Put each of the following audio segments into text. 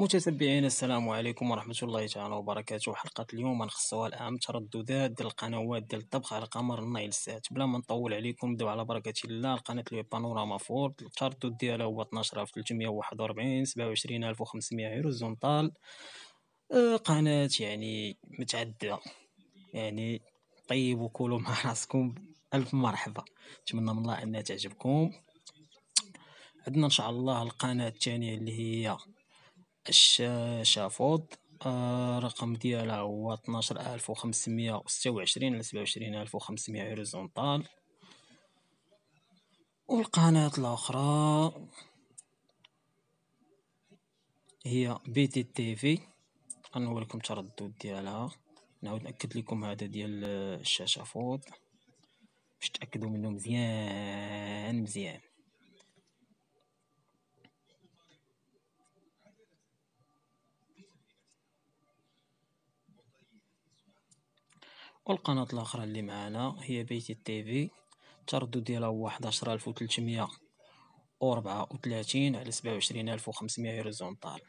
متتبعين السلام عليكم ورحمة الله تعالى وبركاته حلقة اليوم غنخصوها لأهم الترددات ديال القنوات ديال الطبخ على قمر النايل سات بلا ما نطول عليكم نبداو على بركة الله القناة اللي بانوراما فورد التردد ديالها هو 12341 27500 هوريزونتال قناة يعني متعددة يعني طيبوا وكلوا مع راسكم ألف مرحبا نتمنى من الله أنها تعجبكم عندنا إن شاء الله القناة الثانية اللي هي الشافوط الرقم آه، ديالها هو طناشر ألف على سبعة هوريزونتال ألف والقناة الأخرى هي بي تي تي في غنوريكم التردد ديالها نعاود نأكد لكم هذا ديال الشاشة فوض باش تأكدوا منه مزيان مزيان والقناة الأخرى اللي معانا هي بيتي تيفي تردد ديالها هو 11334 على سبعة وعشرين ألف هوريزونتال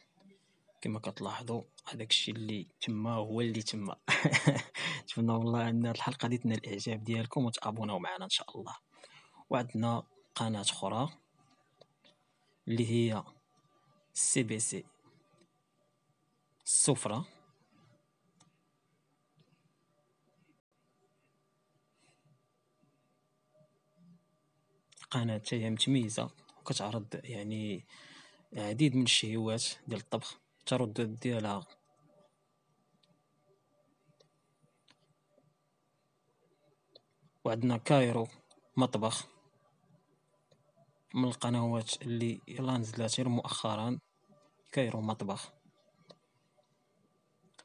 كما كتلاحظوا هذاك الشيء اللي تما هو اللي تما نتمنى والله ان الحلقه دي تنال الاعجاب ديالكم وتابوناو معنا ان شاء الله وعندنا قناه اخرى اللي هي سي بي سي السفره قناة تاهي متميزة وكتعرض يعني العديد من الشهوات ديال الطبخ التردد ديالها وعندنا كايرو مطبخ من القنوات اللي يلا نزلات مؤخرا كايرو مطبخ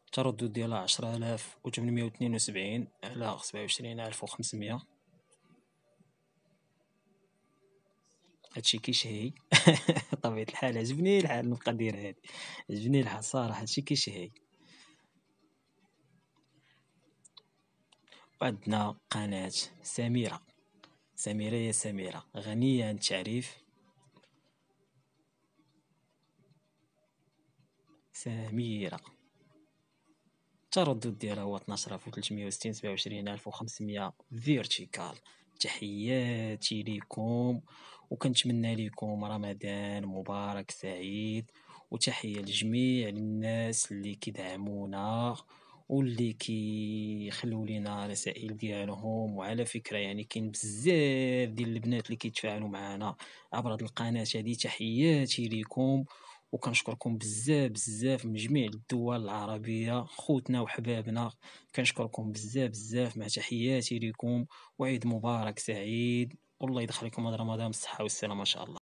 التردد ديالها عشرة آلاف وثمانمائة واثنين وسبعين على سبعة وعشرين ألف وخمسمائة هادشي كيشهي بطبيعه الحال عجبني الحال نبقى ندير هادي عجبني الحال صراحه هادشي كيشهي وعندنا قناه سميره سميره يا سميره غنيه عن التعريف سميره التردد ديالها هو 12367 وخمسمية فيرتيكال تحياتي ليكم وكنتمنى ليكم رمضان مبارك سعيد وتحية لجميع الناس اللي كيدعمونا واللي كيخلوا لينا رسائل ديالهم وعلى فكره يعني كاين بزاف ديال البنات اللي كيتفاعلوا معنا عبر هذه القناه هذه تحياتي ليكم وكنشكركم بزاف بزاف من جميع الدول العربية خوتنا وحبابنا كنشكركم بزاف بزاف مع تحياتي ليكم وعيد مبارك سعيد والله يدخلكم هاد رمضان بالصحة والسلامة ان شاء الله